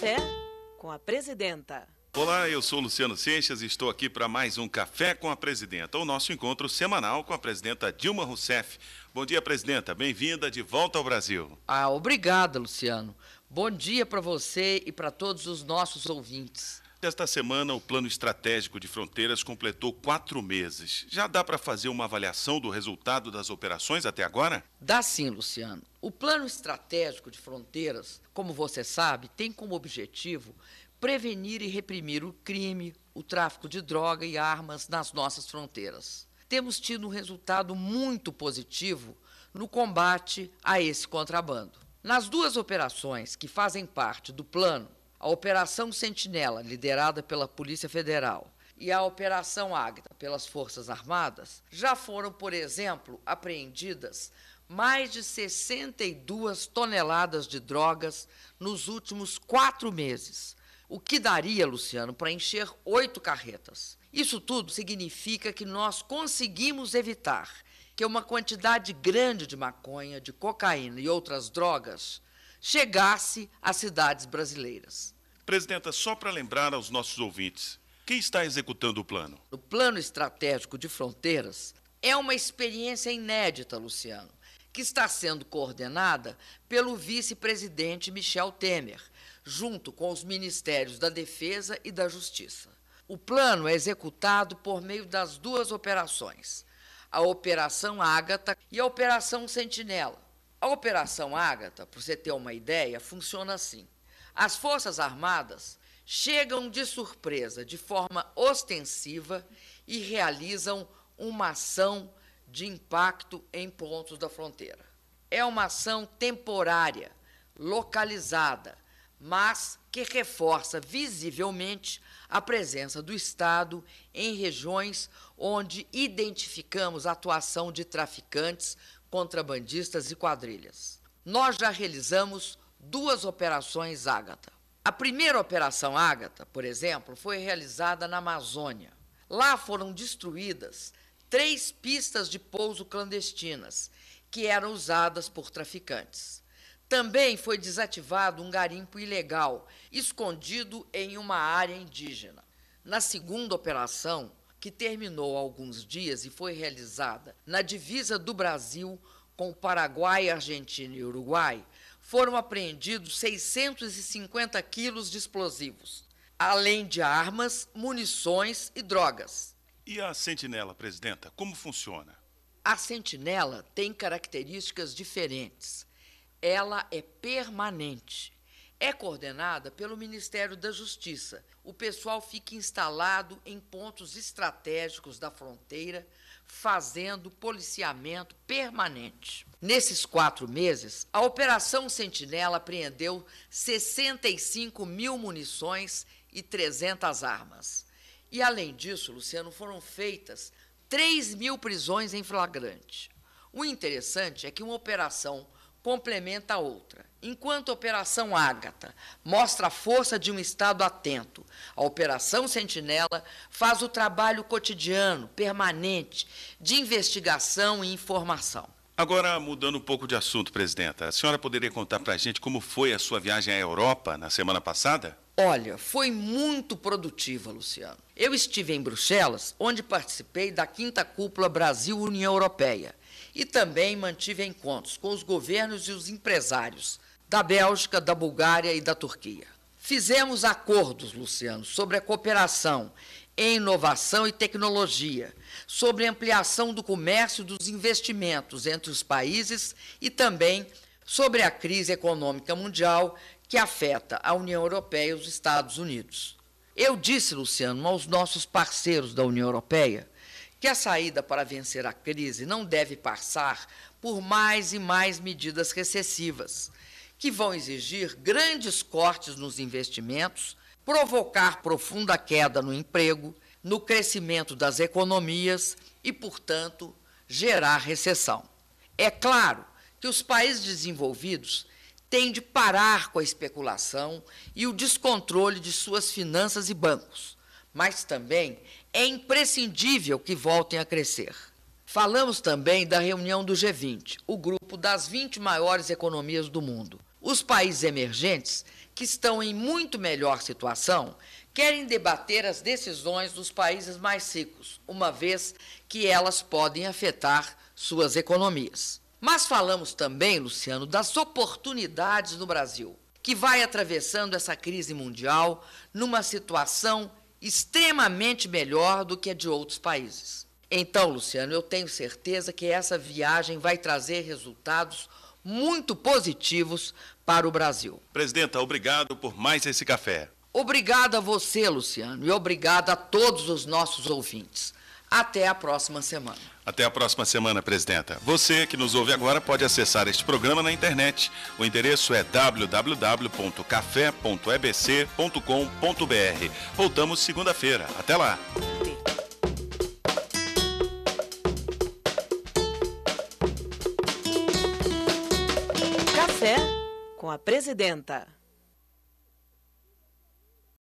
Café com a Presidenta. Olá, eu sou Luciano Seixas e estou aqui para mais um Café com a Presidenta, o nosso encontro semanal com a presidenta Dilma Rousseff. Bom dia, presidenta. Bem-vinda de volta ao Brasil. Ah, obrigada, Luciano. Bom dia para você e para todos os nossos ouvintes. Desta semana, o Plano Estratégico de Fronteiras completou quatro meses. Já dá para fazer uma avaliação do resultado das operações até agora? Dá sim, Luciano. O Plano Estratégico de Fronteiras, como você sabe, tem como objetivo prevenir e reprimir o crime, o tráfico de droga e armas nas nossas fronteiras. Temos tido um resultado muito positivo no combate a esse contrabando. Nas duas operações que fazem parte do plano, a Operação Sentinela, liderada pela Polícia Federal, e a Operação Águeda pelas Forças Armadas, já foram, por exemplo, apreendidas mais de 62 toneladas de drogas nos últimos quatro meses, o que daria, Luciano, para encher oito carretas. Isso tudo significa que nós conseguimos evitar que uma quantidade grande de maconha, de cocaína e outras drogas chegasse às cidades brasileiras. Presidenta, só para lembrar aos nossos ouvintes, quem está executando o plano? O Plano Estratégico de Fronteiras é uma experiência inédita, Luciano, que está sendo coordenada pelo vice-presidente Michel Temer, junto com os ministérios da Defesa e da Justiça. O plano é executado por meio das duas operações, a Operação Ágata e a Operação Sentinela, a Operação Ágata, para você ter uma ideia, funciona assim. As Forças Armadas chegam de surpresa, de forma ostensiva, e realizam uma ação de impacto em pontos da fronteira. É uma ação temporária, localizada, mas que reforça visivelmente a presença do Estado em regiões onde identificamos a atuação de traficantes contrabandistas e quadrilhas. Nós já realizamos duas operações Ágata. A primeira operação Ágata, por exemplo, foi realizada na Amazônia. Lá foram destruídas três pistas de pouso clandestinas que eram usadas por traficantes. Também foi desativado um garimpo ilegal escondido em uma área indígena. Na segunda operação, que terminou há alguns dias e foi realizada na divisa do Brasil com Paraguai, Argentina e Uruguai, foram apreendidos 650 quilos de explosivos, além de armas, munições e drogas. E a sentinela, presidenta, como funciona? A sentinela tem características diferentes. Ela é permanente é coordenada pelo Ministério da Justiça. O pessoal fica instalado em pontos estratégicos da fronteira, fazendo policiamento permanente. Nesses quatro meses, a Operação Sentinela apreendeu 65 mil munições e 300 armas. E, além disso, Luciano, foram feitas 3 mil prisões em flagrante. O interessante é que uma operação complementa a outra. Enquanto a Operação Ágata mostra a força de um Estado atento, a Operação Sentinela faz o trabalho cotidiano, permanente, de investigação e informação. Agora, mudando um pouco de assunto, Presidenta, a senhora poderia contar para a gente como foi a sua viagem à Europa na semana passada? Olha, foi muito produtiva, Luciano. Eu estive em Bruxelas, onde participei da quinta cúpula Brasil-União Europeia e também mantive encontros com os governos e os empresários da Bélgica, da Bulgária e da Turquia. Fizemos acordos, Luciano, sobre a cooperação em inovação e tecnologia, sobre ampliação do comércio e dos investimentos entre os países e também sobre a crise econômica mundial que afeta a União Europeia e os Estados Unidos. Eu disse, Luciano, aos nossos parceiros da União Europeia que a saída para vencer a crise não deve passar por mais e mais medidas recessivas, que vão exigir grandes cortes nos investimentos, provocar profunda queda no emprego, no crescimento das economias e, portanto, gerar recessão. É claro que os países desenvolvidos têm de parar com a especulação e o descontrole de suas finanças e bancos mas também é imprescindível que voltem a crescer. Falamos também da reunião do G20, o grupo das 20 maiores economias do mundo. Os países emergentes, que estão em muito melhor situação, querem debater as decisões dos países mais ricos, uma vez que elas podem afetar suas economias. Mas falamos também, Luciano, das oportunidades no Brasil, que vai atravessando essa crise mundial numa situação extremamente melhor do que a de outros países. Então, Luciano, eu tenho certeza que essa viagem vai trazer resultados muito positivos para o Brasil. Presidenta, obrigado por mais esse café. Obrigado a você, Luciano, e obrigado a todos os nossos ouvintes. Até a próxima semana. Até a próxima semana, presidenta. Você que nos ouve agora pode acessar este programa na internet. O endereço é www.café.ebc.com.br. Voltamos segunda-feira. Até lá. Café com a presidenta.